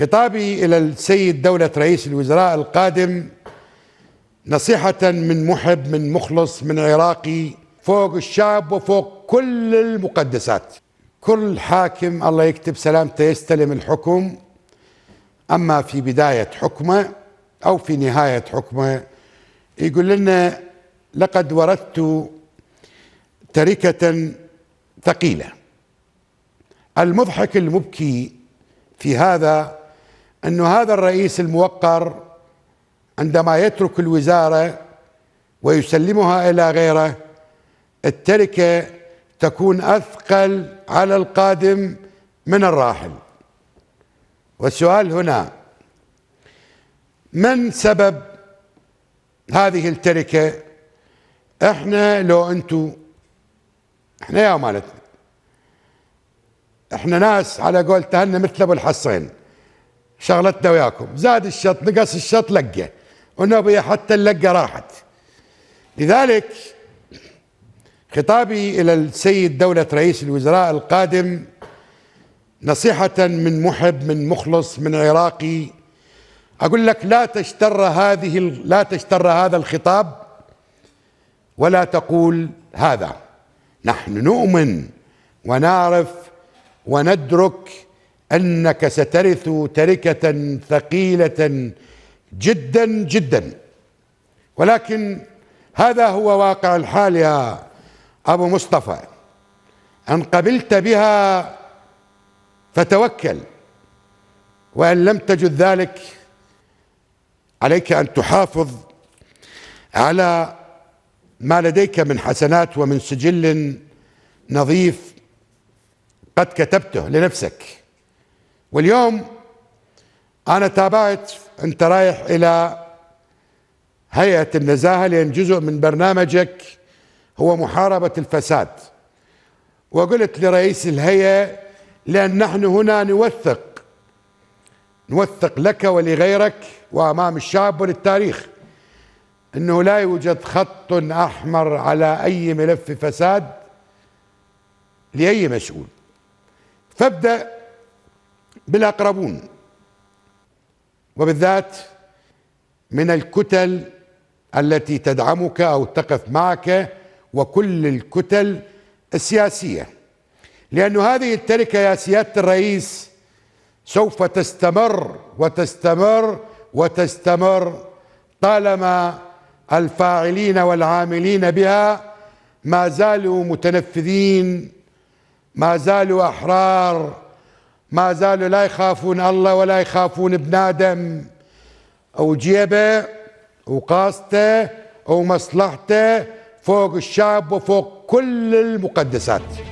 خطابي إلى السيد دولة رئيس الوزراء القادم نصيحة من محب من مخلص من عراقي فوق الشعب وفوق كل المقدسات كل حاكم الله يكتب سلامته يستلم الحكم أما في بداية حكمه أو في نهاية حكمه يقول لنا لقد وردت تركة ثقيلة المضحك المبكي في هذا أن هذا الرئيس الموقر عندما يترك الوزارة ويسلمها إلى غيره التركة تكون أثقل على القادم من الراحل والسؤال هنا من سبب هذه التركة احنا لو انتو احنا يا مالتنا احنا ناس على قول مثل ابو الحصين شغلتنا وياكم زاد الشط نقص الشط لقه ونبي حتى اللقه راحت لذلك خطابي الى السيد دولة رئيس الوزراء القادم نصيحة من محب من مخلص من عراقي اقول لك لا تشتر هذه لا تشتر هذا الخطاب ولا تقول هذا نحن نؤمن ونعرف وندرك انك سترث تركه ثقيله جدا جدا ولكن هذا هو واقع الحال يا ابو مصطفى ان قبلت بها فتوكل وان لم تجد ذلك عليك ان تحافظ على ما لديك من حسنات ومن سجل نظيف قد كتبته لنفسك واليوم انا تابعت انت رايح الى هيئه النزاهه لان جزء من برنامجك هو محاربه الفساد وقلت لرئيس الهيئه لان نحن هنا نوثق نوثق لك ولغيرك وامام الشعب وللتاريخ انه لا يوجد خط احمر على اي ملف فساد لاي مسؤول فابدا بالاقربون وبالذات من الكتل التي تدعمك او تقف معك وكل الكتل السياسيه لأن هذه التركه يا سياده الرئيس سوف تستمر وتستمر وتستمر طالما الفاعلين والعاملين بها ما زالوا متنفذين ما زالوا احرار ما زالوا لا يخافون الله ولا يخافون ابن آدم أو جيبه وقاسته ومصلحته فوق الشعب وفوق كل المقدسات